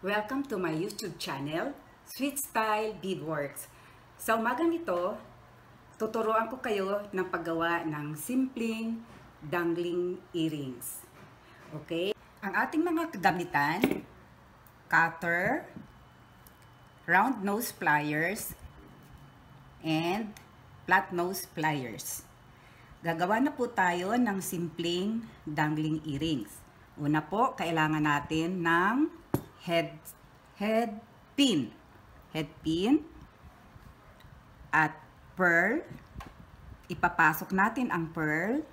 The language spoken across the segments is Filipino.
Welcome to my YouTube channel, Sweet Style Beadworks. Sa umagang ito, tuturuan ko kayo ng paggawa ng simpleng dangling earrings. Okay? Ang ating mga kagamitan, cutter, round nose pliers, and flat nose pliers. Gagawa na po tayo ng simpleng dangling earrings. Una po, kailangan natin ng head, head pin. Head pin. At pearl. Ipapasok natin ang pearl.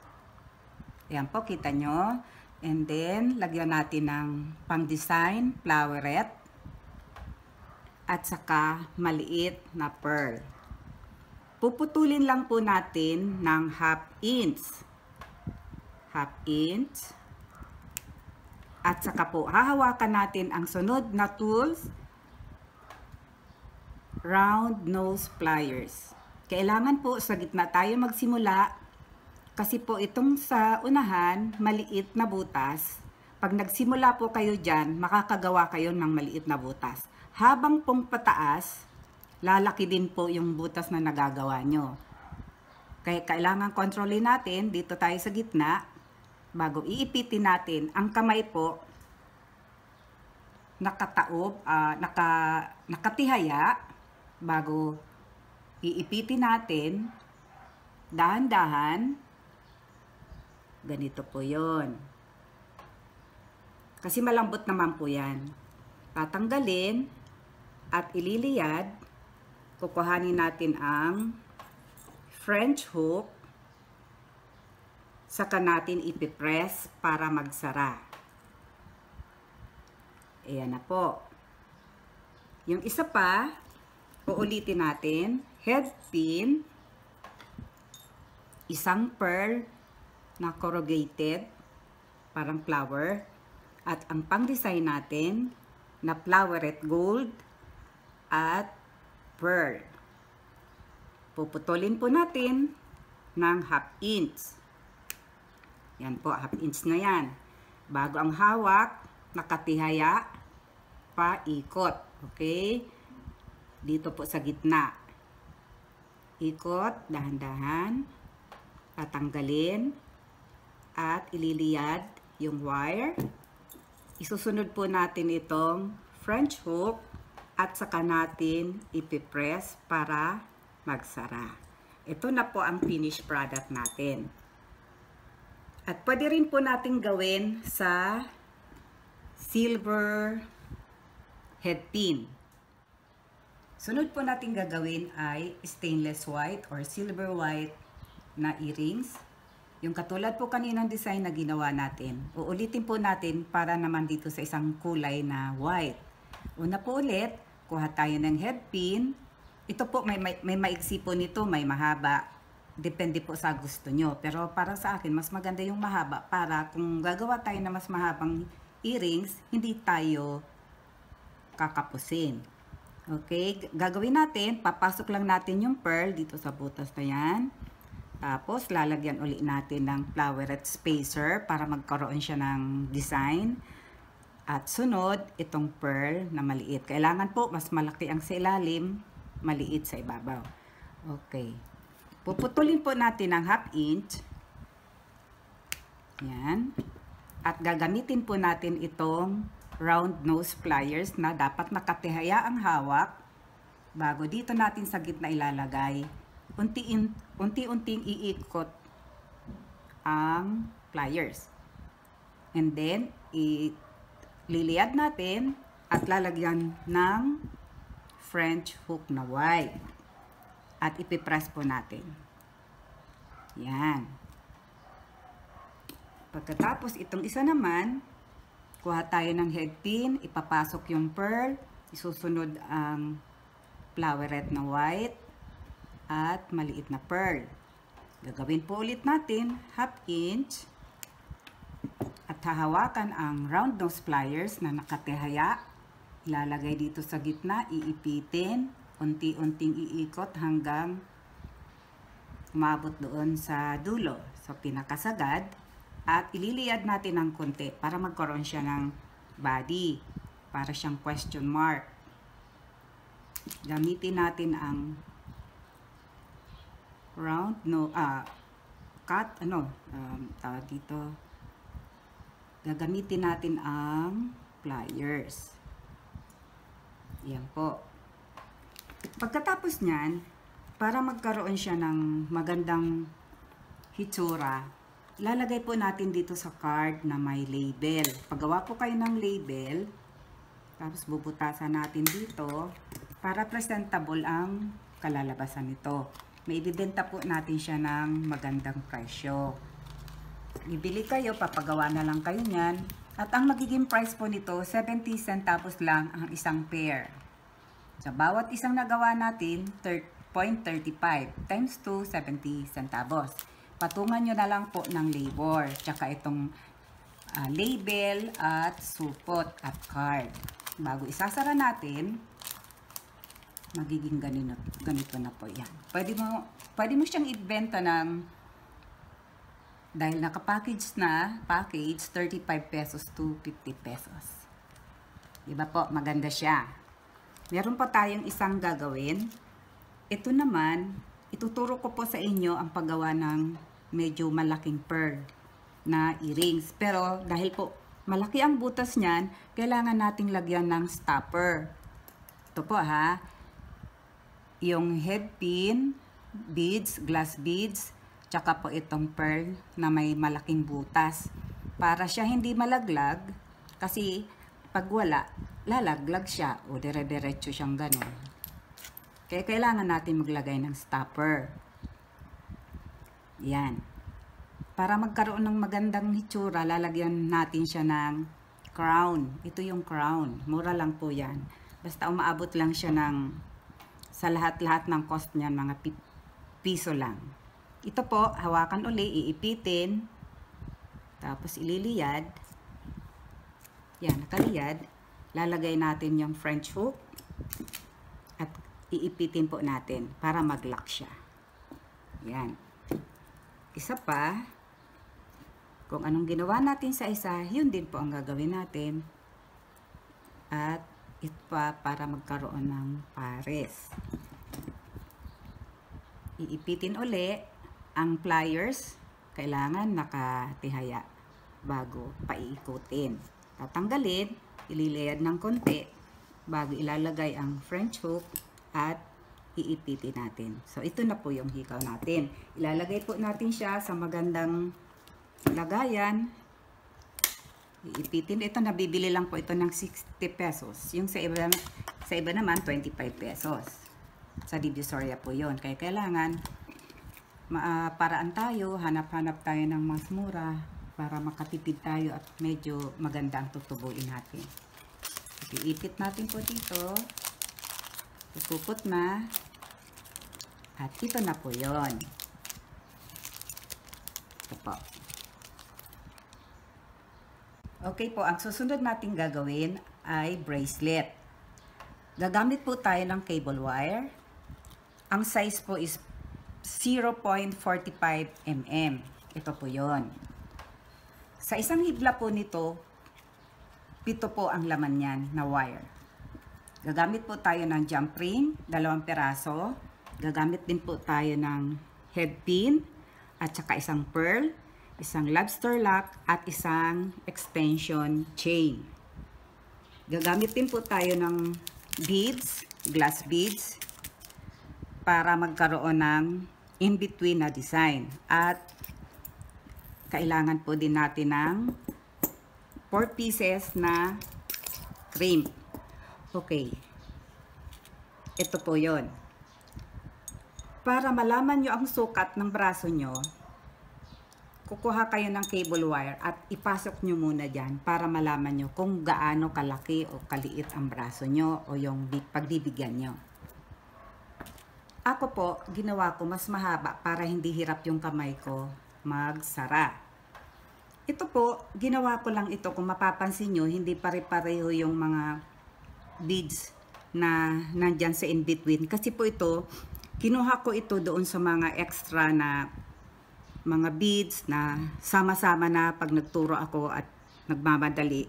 Ayan po, kita nyo. And then, lagyan natin ng pang-design, floweret. At saka, maliit na pearl. Puputulin lang po natin ng half inch. Half inch. At saka po, hahawakan natin ang sunod na tools, round nose pliers. Kailangan po sa gitna tayo magsimula kasi po itong sa unahan, maliit na butas. Pag nagsimula po kayo dyan, makakagawa kayo ng maliit na butas. Habang pong pataas, lalaki din po yung butas na nagagawa nyo. Kaya kailangan kontrolin natin dito tayo sa gitna bago iipitin natin, ang kamay po nakataob, uh, naka, nakatihaya bago iipitin natin dahan-dahan ganito po yon kasi malambot naman po yan tatanggalin at ililiyad kukuhanin natin ang French hook saka natin ipipress para magsara. Ayan na po. Yung isa pa, uulitin natin, head pin, isang pearl na corrugated, parang flower, at ang pang-design natin na floweret gold at pearl. Puputulin po natin ng half inch. Yan po, half inch na yan. Bago ang hawak, nakatihaya, paikot. Okay? Dito po sa gitna. Ikot, dahan-dahan, patanggalin, at ililiyad yung wire. Isusunod po natin itong French hook at saka natin ipipress para magsara. Ito na po ang finished product natin. At pwede rin po nating gawin sa silver head pin. Sunod po nating gagawin ay stainless white or silver white na earrings. Yung katulad po kaninang design na ginawa natin. Uulitin po natin para naman dito sa isang kulay na white. Una po ulit, kuha tayo ng head pin. Ito po, may, may, may maiksi po nito, may mahaba depende po sa gusto nyo. Pero para sa akin, mas maganda yung mahaba para kung gagawa tayo na mas mahabang earrings, hindi tayo kakapusin. Okay, gagawin natin, papasok lang natin yung pearl dito sa butas na yan. Tapos, lalagyan uli natin ng floweret spacer para magkaroon siya ng design. At sunod, itong pearl na maliit. Kailangan po, mas malaki ang sa ilalim, maliit sa ibabaw. Okay. Puputulin po natin ang half inch. Yan. At gagamitin po natin itong round nose pliers na dapat makatihaya ang hawak bago dito natin sa gitna ilalagay. Unti-unting unti, unti iikot ang pliers. And then, ililiad natin at lalagyan ng French hook na wide. At ipipress po natin. Yan. Pagkatapos itong isa naman, kuha tayo ng head pin, ipapasok yung pearl, isusunod ang floweret na white at maliit na pearl. Gagawin po ulit natin half inch at hahawakan ang round nose pliers na nakatehaya. Ilalagay dito sa gitna, iipitin, unti-unting iikot hanggang umabot doon sa dulo. So, pinakasagad at ililiad natin ng konti para magkaroon siya ng body. Para siyang question mark. Gamitin natin ang round, no, ah, cut, ano, um, tawag dito, gagamitin natin ang pliers. Yan po. Pagkatapos niyan, para magkaroon siya ng magandang hitsura, lalagay po natin dito sa card na may label. Paggawa po kayo ng label, tapos bubutasan natin dito para presentable ang kalalabasan nito. May ibibenta po natin siya ng magandang presyo. Ibili kayo, papagawa na lang kayo niyan. At ang magiging price po nito, 70 centavos lang ang isang pair. Sa bawat isang nagawa natin, 30 0.35 times 2, 70 centavos. Patungan nyo na lang po ng labor, tsaka itong uh, label at supot at card. Bago isasara natin, magiging ganito, ganito na po yan. Pwede mo, pwede mo siyang ibenta ng dahil nakapackage na, package, 35 pesos to 50 pesos. Diba po, maganda siya. Meron pa tayong isang gagawin ito naman, ituturo ko po sa inyo ang paggawa ng medyo malaking pearl na earrings. Pero dahil po malaki ang butas niyan, kailangan nating lagyan ng stopper. Ito po ha. Yung head pin, beads, glass beads, tsaka po itong pearl na may malaking butas. Para siya hindi malaglag, kasi pag wala, lalaglag siya o dire-diretso siyang ganun. Kaya kailangan natin maglagay ng stopper. Yan. Para magkaroon ng magandang hitsura, lalagyan natin siya ng crown. Ito yung crown. Mura lang po yan. Basta umaabot lang siya ng sa lahat-lahat ng cost niyan, mga piso lang. Ito po, hawakan uli, iipitin, tapos ililiyad. Yan, nakaliyad. Lalagay natin yung French hook at iipitin po natin para mag-lock siya. Yan. Isa pa, kung anong ginawa natin sa isa, yun din po ang gagawin natin. At ito pa para magkaroon ng pares. Iipitin uli ang pliers. Kailangan nakatihaya bago paiikutin. Tatanggalin, ililiyad ng konti bago ilalagay ang French hook at iipitin natin. So, ito na po yung hikaw natin. Ilalagay po natin siya sa magandang lagayan. Iipitin. Ito, nabibili lang po ito ng 60 pesos. Yung sa iba, sa iba naman, 25 pesos. Sa Divisoria po yon Kaya kailangan, ma paraan tayo, hanap-hanap tayo ng mas mura para makatipid tayo at medyo maganda ang tutubuin natin. Ipiitit natin po dito. Ikupot ma. At ito na po yun. Ito po. Okay po, ang susunod nating gagawin ay bracelet. Gagamit po tayo ng cable wire. Ang size po is 0.45 mm. Ito po yon. Sa isang hibla po nito, pito po ang laman niyan na wire. Gagamit po tayo ng jump ring, dalawang piraso. Gagamit din po tayo ng head pin at saka isang pearl, isang lobster lock at isang extension chain. Gagamit din po tayo ng beads, glass beads para magkaroon ng in-between na design. At kailangan po din natin ng 4 pieces na crimp. Okay. Ito po yon. Para malaman nyo ang sukat ng braso nyo, kukuha kayo ng cable wire at ipasok nyo muna dyan para malaman nyo kung gaano kalaki o kaliit ang braso nyo o yung pagdibigyan nyo. Ako po, ginawa ko mas mahaba para hindi hirap yung kamay ko magsara. Ito po, ginawa ko lang ito kung mapapansin nyo, hindi pare-pareho yung mga beads na nandyan sa in-between. Kasi po ito, kinuha ko ito doon sa mga extra na mga beads na sama-sama na pag nagturo ako at nagmamadali,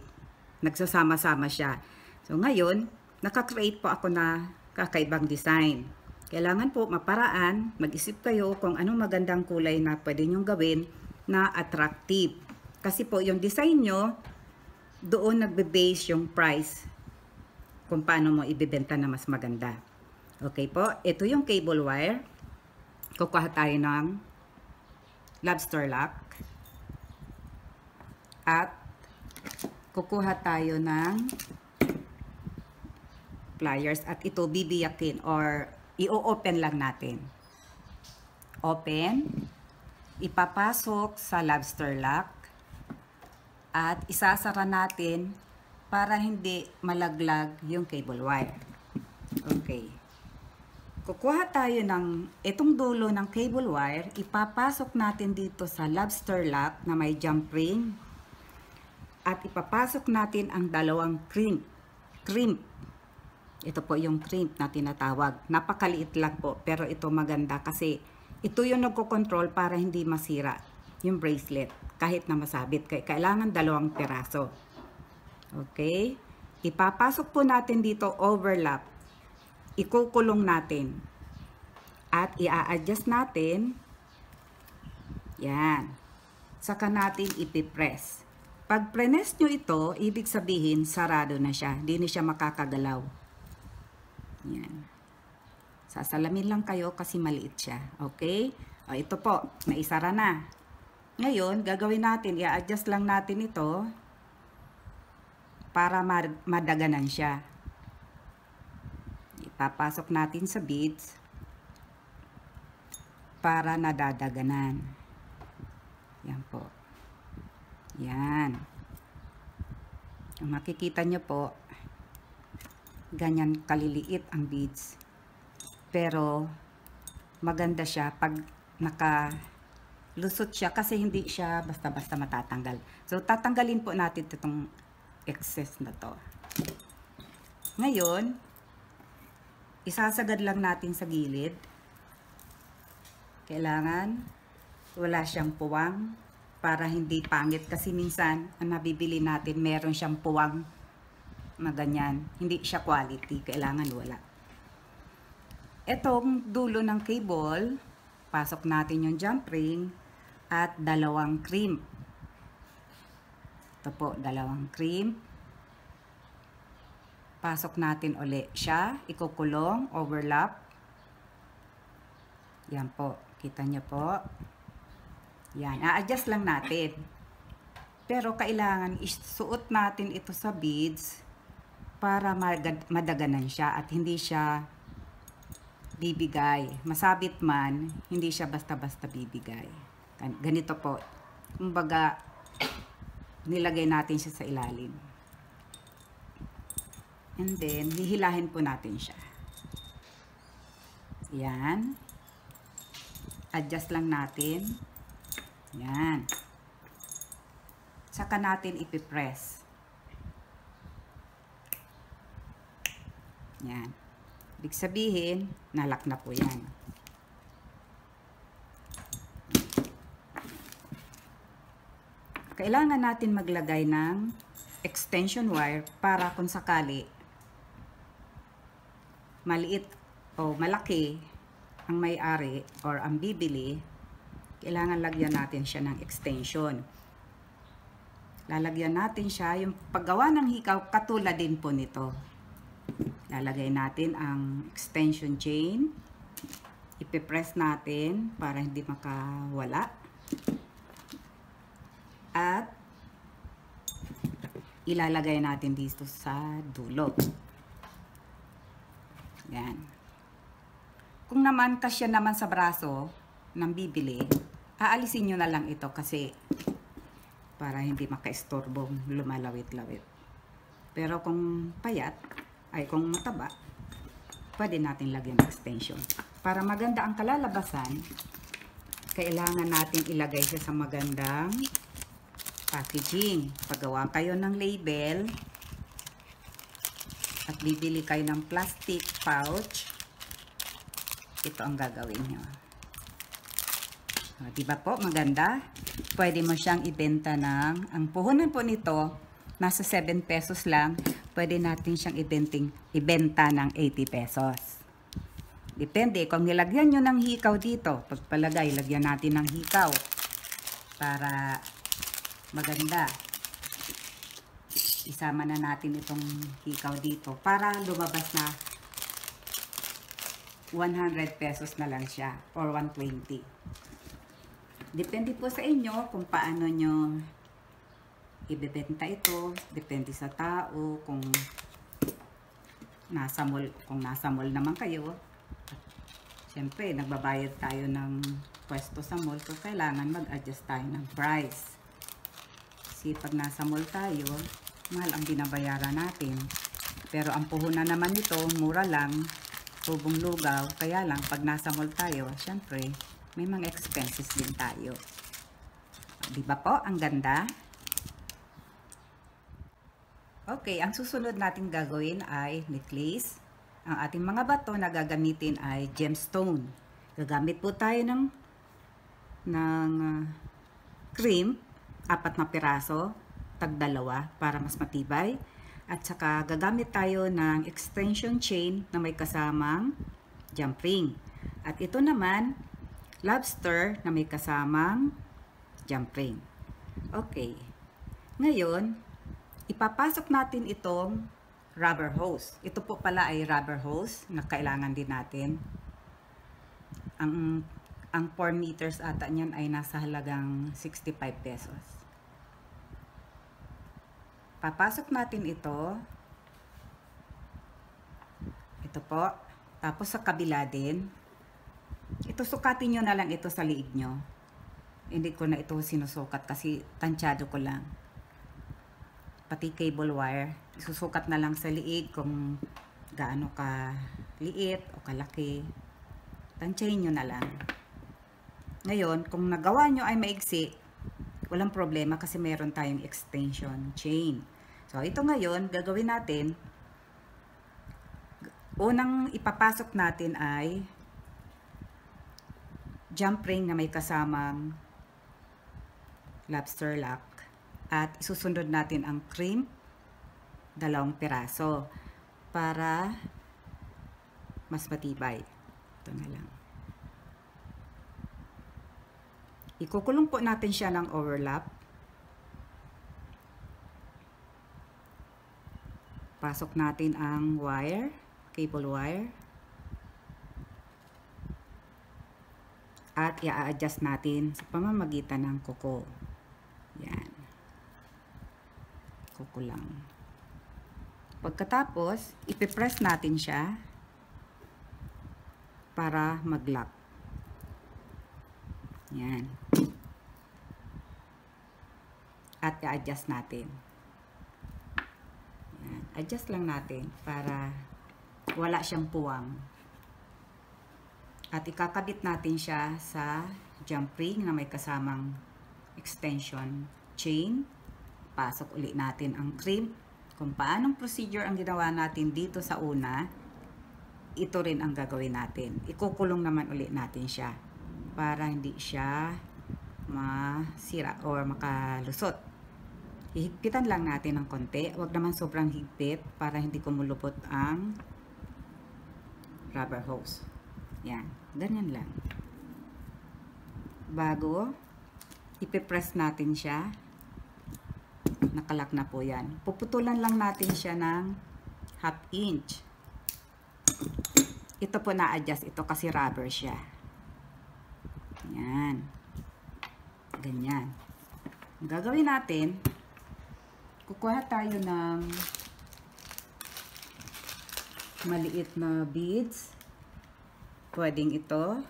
nagsasama-sama siya. So ngayon, nakakreate po ako na kakaibang design. Kailangan po maparaan, mag-isip kayo kung anong magandang kulay na pwede nyong gawin na attractive. Kasi po yung design nyo, doon nagbe-base yung price kung paano mo ibibenta na mas maganda. Okay po, ito yung cable wire. Kukuha tayo ng lobster lock. At kukuha tayo ng pliers at ito bibiyakin or i-open lang natin. Open, ipapasok sa lobster lock at isasara natin para hindi malaglag yung cable wire. Okay. Kukuha tayo ng itong dulo ng cable wire, ipapasok natin dito sa lobster lock na may jump ring at ipapasok natin ang dalawang crimp. Crimp. Ito po yung crimp na tinatawag. Napakaliit lang po pero ito maganda kasi ito yung nagko-control para hindi masira yung bracelet kahit na masabit. Kailangan dalawang peraso. Okay? Ipapasok po natin dito overlap. Ikukulong natin. At ia-adjust natin. Yan. Saka natin ipipress. Pag prenes nyo ito, ibig sabihin sarado na siya. Hindi na siya makakagalaw. Yan. Sasalamin lang kayo kasi maliit siya. Okay? O, ito po. Naisara na. Ngayon, gagawin natin. ia adjust lang natin ito para madaganan siya. Ipapasok natin sa beads para nadadaganan. Yan po. Yan. Kung makikita nyo po, ganyan kaliliit ang beads. Pero, maganda siya pag naka lusot siya kasi hindi siya basta-basta matatanggal. So, tatanggalin po natin itong excess na to. Ngayon, isasagad lang natin sa gilid. Kailangan wala siyang puwang para hindi pangit kasi minsan ang nabibili natin meron siyang puwang na ganyan. Hindi siya quality. Kailangan wala. Etong dulo ng cable, pasok natin yung jump ring at dalawang crimp. Ito po, dalawang cream. Pasok natin uli siya. Ikukulong, overlap. Yan po. Kita nyo po. Yan. A-adjust lang natin. Pero kailangan isuot natin ito sa beads para madaganan siya at hindi siya bibigay. Masabit man, hindi siya basta-basta bibigay. Ganito po. Kumbaga, nilagay natin siya sa ilalim. And then, hihilahin po natin siya. Yan. Adjust lang natin. Yan. Saka natin ipipress. Yan. Ibig sabihin, nalak na po yan. kailangan natin maglagay ng extension wire para kung sakali maliit o malaki ang may-ari or ang bibili, kailangan lagyan natin siya ng extension. Lalagyan natin siya, yung paggawa ng hikaw, katulad din po nito. Lalagay natin ang extension chain. Ipipress natin para hindi makawala. At ilalagay natin dito sa dulo. Yan. Kung naman kasya naman sa braso ng bibili, aalisin nyo na lang ito kasi para hindi makaistorbong lumalawit-lawit. Pero kung payat, ay kung mataba, pwede natin lagyan ng extension. Para maganda ang kalalabasan, kailangan natin ilagay siya sa magandang packaging. Paggawa kayo ng label at bibili kayo ng plastic pouch. Ito ang gagawin nyo. O, ah, diba po? Maganda. Pwede mo siyang ibenta ng, ang puhunan po nito, nasa 7 pesos lang. Pwede natin siyang ibenting, ibenta ng 80 pesos. Depende kung nilagyan nyo ng hikaw dito. Pagpalagay, lagyan natin ng hikaw para maganda. Isama na natin itong hikaw dito para lumabas na 100 pesos na lang siya or 120. Depende po sa inyo kung paano nyo ibebenta ito. Depende sa tao kung nasa mall, kung nasa mall naman kayo. Siyempre, nagbabayad tayo ng pwesto sa mall so kailangan mag-adjust tayo ng price. Kasi pag nasa mall tayo, mahal ang binabayaran natin. Pero ang puhunan naman nito, mura lang, tubong lugaw. Kaya lang, pag nasa mall tayo, syempre, may mga expenses din tayo. Diba po? Ang ganda. Okay, ang susunod natin gagawin ay necklace. Ang ating mga bato na gagamitin ay gemstone. Gagamit po tayo ng, ng uh, cream apat na piraso, tag dalawa para mas matibay. At saka gagamit tayo ng extension chain na may kasamang jump ring. At ito naman, lobster na may kasamang jump ring. Okay. Ngayon, ipapasok natin itong rubber hose. Ito po pala ay rubber hose na kailangan din natin. Ang ang 4 meters ata niyan ay nasa halagang 65 pesos. Papasok natin ito. Ito po. Tapos sa kabila din. Ito sukatin nyo na lang ito sa liig nyo. Hindi ko na ito sinusukat kasi tansyado ko lang. Pati cable wire. Susukat na lang sa liig kung gaano ka liit o kalaki. Tansyahin nyo na lang. Ngayon, kung nagawa nyo ay maigsi, walang problema kasi mayroon tayong extension chain. So, ito ngayon, gagawin natin, unang ipapasok natin ay jump ring na may kasamang lobster lock at isusunod natin ang cream dalawang piraso para mas matibay. Ito na lang. Ikukulong po natin siya ng overlap. Pasok natin ang wire, cable wire. At ia adjust natin sa pamamagitan ng kuko. Yan. Kuko lang. Pagkatapos, ipipress natin siya para mag-lock. Yan at i-adjust natin. Yan. Adjust lang natin para wala siyang puwang. At ikakabit natin siya sa jump ring na may kasamang extension chain. Pasok uli natin ang cream. Kung paanong procedure ang ginawa natin dito sa una, ito rin ang gagawin natin. Ikukulong naman uli natin siya para hindi siya masira or makalusot. Ihigpitan lang natin ng konti. Huwag naman sobrang higpit para hindi kumulupot ang rubber hose. Yan. Ganyan lang. Bago, ipipress natin siya. Nakalak na po yan. Puputulan lang natin siya ng half inch. Ito po na-adjust ito kasi rubber siya. Yan. Ganyan. Ang gagawin natin, kukuha tayo ng maliit na beads. Pwedeng ito.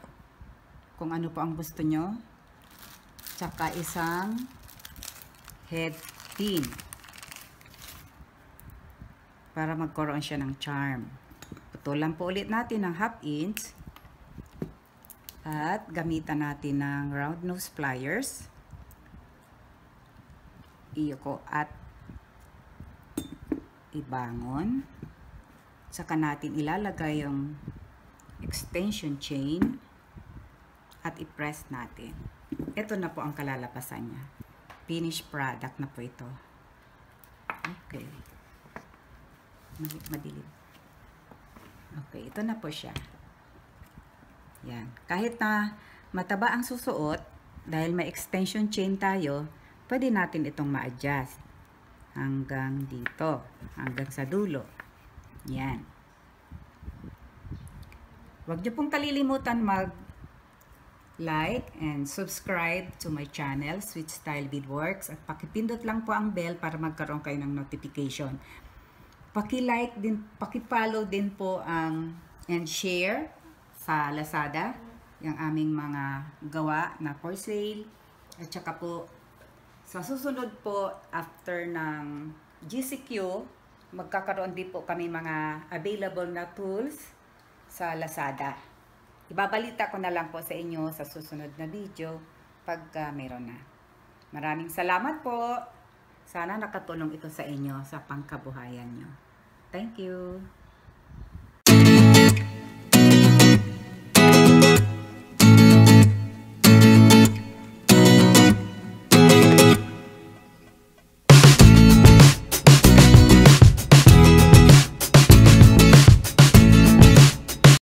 Kung ano pa ang gusto nyo. Tsaka isang head pin. Para magkaroon siya ng charm. Putulan po ulit natin ng half inch. At gamitan natin ng round nose pliers. Iyo ko at ibangon. Saka natin ilalagay yung extension chain at i-press natin. Ito na po ang kalalapasan niya. Finished product na po ito. Okay. Madilim. Okay, ito na po siya. Yan. Kahit na mataba ang susuot, dahil may extension chain tayo, pwede natin itong ma-adjust hanggang dito, hanggang sa dulo. Yan. Huwag niyo pong kalilimutan mag like and subscribe to my channel, Sweet Style Beadworks. At pakipindot lang po ang bell para magkaroon kayo ng notification. Paki-like din, paki-follow din po ang and share sa Lazada. Yung aming mga gawa na for sale. At saka po, sa susunod po, after ng GCQ, magkakaroon din po kami mga available na tools sa Lazada. Ibabalita ko na lang po sa inyo sa susunod na video pagka ah, meron na. Maraming salamat po. Sana nakatulong ito sa inyo sa pangkabuhayan nyo. Thank you.